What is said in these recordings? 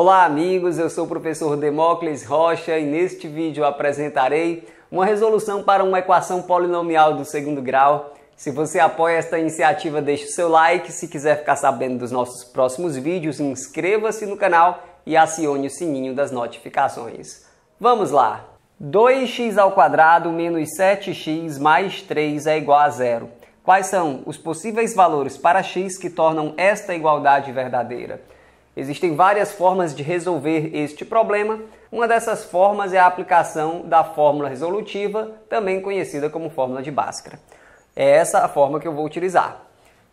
Olá, amigos. Eu sou o professor Demócles Rocha e neste vídeo apresentarei uma resolução para uma equação polinomial do segundo grau. Se você apoia esta iniciativa, deixe o seu like. Se quiser ficar sabendo dos nossos próximos vídeos, inscreva-se no canal e acione o sininho das notificações. Vamos lá. 2x ao quadrado menos 7x mais 3 é igual a zero. Quais são os possíveis valores para x que tornam esta igualdade verdadeira? Existem várias formas de resolver este problema. Uma dessas formas é a aplicação da fórmula resolutiva, também conhecida como fórmula de Bhaskara. É essa a forma que eu vou utilizar.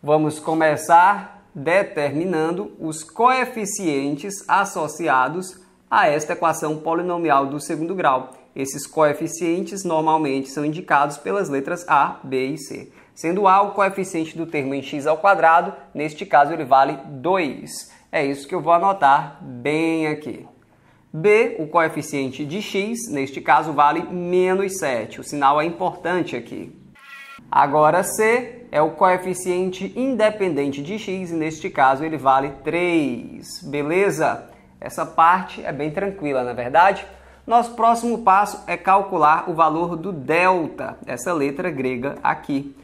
Vamos começar determinando os coeficientes associados a esta equação polinomial do segundo grau. Esses coeficientes normalmente são indicados pelas letras A, B e C. Sendo A o coeficiente do termo em x ao quadrado, neste caso ele vale 2. É isso que eu vou anotar bem aqui. B, o coeficiente de x, neste caso, vale menos 7. O sinal é importante aqui. Agora, C é o coeficiente independente de x, e neste caso ele vale 3. Beleza? Essa parte é bem tranquila, na é verdade? Nosso próximo passo é calcular o valor do delta, essa letra grega aqui.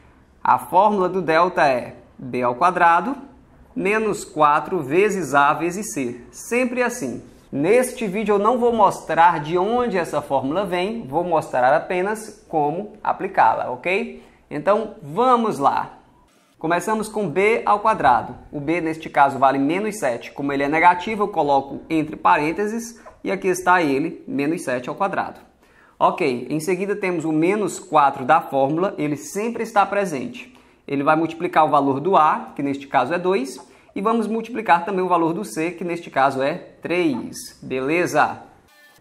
A fórmula do delta é b ao quadrado menos 4 vezes A vezes C. Sempre assim. Neste vídeo eu não vou mostrar de onde essa fórmula vem, vou mostrar apenas como aplicá-la, ok? Então vamos lá. Começamos com b ao quadrado. O b neste caso vale menos 7. Como ele é negativo, eu coloco entre parênteses e aqui está ele, menos 7 ao quadrado. Ok, em seguida temos o menos 4 da fórmula, ele sempre está presente. Ele vai multiplicar o valor do A, que neste caso é 2, e vamos multiplicar também o valor do C, que neste caso é 3. Beleza?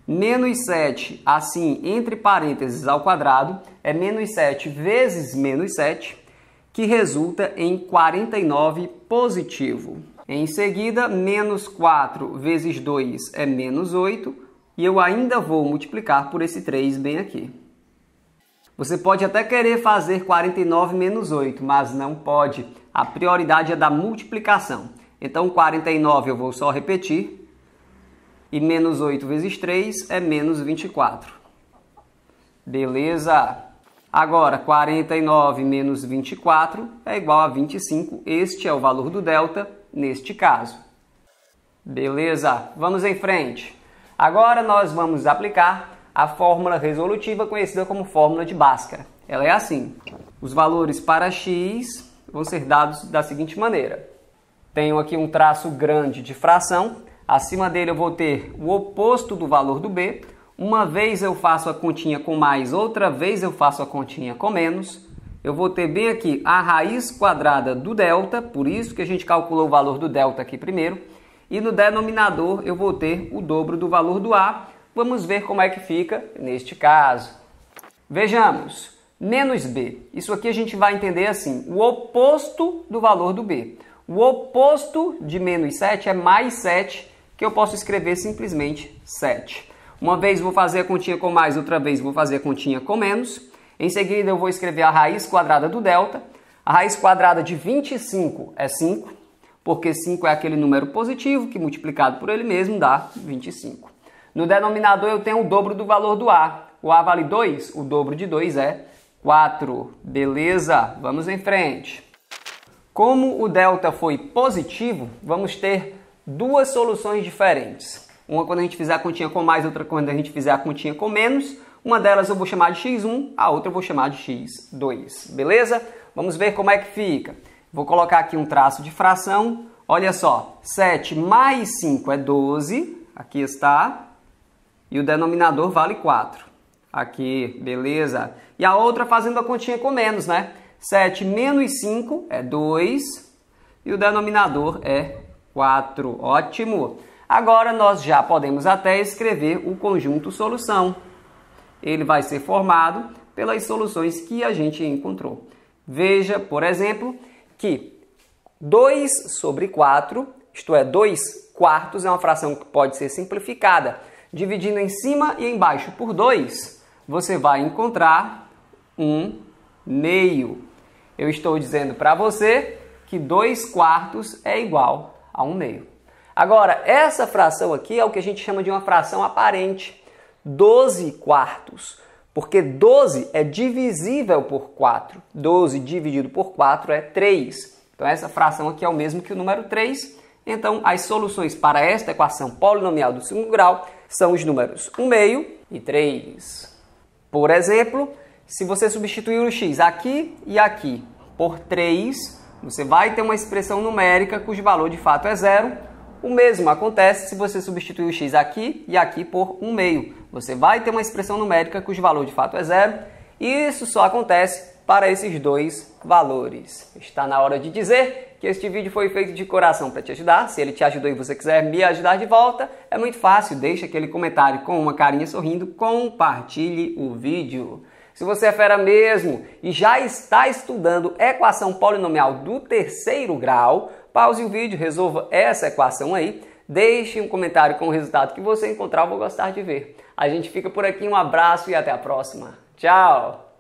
Menos 7, assim, entre parênteses ao quadrado, é menos 7 vezes menos 7, que resulta em 49 positivo. Em seguida, menos 4 vezes 2 é menos 8, e eu ainda vou multiplicar por esse 3 bem aqui. Você pode até querer fazer 49 menos 8, mas não pode. A prioridade é da multiplicação. Então, 49 eu vou só repetir. E menos 8 vezes 3 é menos 24. Beleza? Agora, 49 menos 24 é igual a 25. Este é o valor do delta neste caso. Beleza? Vamos em frente. Agora nós vamos aplicar a fórmula resolutiva é conhecida como fórmula de Bhaskara. Ela é assim: os valores para x vão ser dados da seguinte maneira. Tenho aqui um traço grande de fração, acima dele eu vou ter o oposto do valor do b. Uma vez eu faço a continha com mais, outra vez eu faço a continha com menos. Eu vou ter bem aqui a raiz quadrada do delta, por isso que a gente calculou o valor do delta aqui primeiro. E no denominador eu vou ter o dobro do valor do a, Vamos ver como é que fica neste caso. Vejamos, menos b. Isso aqui a gente vai entender assim, o oposto do valor do b. O oposto de menos 7 é mais 7, que eu posso escrever simplesmente 7. Uma vez vou fazer a continha com mais, outra vez vou fazer a continha com menos. Em seguida eu vou escrever a raiz quadrada do delta. A raiz quadrada de 25 é 5, porque 5 é aquele número positivo que multiplicado por ele mesmo dá 25. No denominador eu tenho o dobro do valor do A. O A vale 2, o dobro de 2 é 4. Beleza? Vamos em frente. Como o delta foi positivo, vamos ter duas soluções diferentes. Uma quando a gente fizer a continha com mais, outra quando a gente fizer a continha com menos. Uma delas eu vou chamar de x1, a outra eu vou chamar de x2. Beleza? Vamos ver como é que fica. Vou colocar aqui um traço de fração. Olha só, 7 mais 5 é 12. Aqui está e o denominador vale 4. Aqui, beleza? E a outra fazendo a continha com menos, né? 7 menos 5 é 2 e o denominador é 4. Ótimo! Agora nós já podemos até escrever o conjunto solução. Ele vai ser formado pelas soluções que a gente encontrou. Veja, por exemplo, que 2 sobre 4, isto é, 2 quartos, é uma fração que pode ser simplificada. Dividindo em cima e embaixo por 2, você vai encontrar 1 um meio. Eu estou dizendo para você que 2 quartos é igual a 1 um meio. Agora, essa fração aqui é o que a gente chama de uma fração aparente. 12 quartos. Porque 12 é divisível por 4. 12 dividido por 4 é 3. Então, essa fração aqui é o mesmo que o número 3. Então, as soluções para esta equação polinomial do segundo grau são os números 1 meio e 3. Por exemplo, se você substituir o x aqui e aqui por 3, você vai ter uma expressão numérica cujo valor de fato é zero. O mesmo acontece se você substituir o x aqui e aqui por 1 meio. Você vai ter uma expressão numérica cujo valor de fato é zero. Isso só acontece para esses dois valores. Está na hora de dizer que este vídeo foi feito de coração para te ajudar. Se ele te ajudou e você quiser me ajudar de volta, é muito fácil, deixa aquele comentário com uma carinha sorrindo, compartilhe o vídeo. Se você é fera mesmo e já está estudando equação polinomial do terceiro grau, pause o vídeo, resolva essa equação aí, deixe um comentário com o resultado que você encontrar, eu vou gostar de ver. A gente fica por aqui, um abraço e até a próxima. Tchau!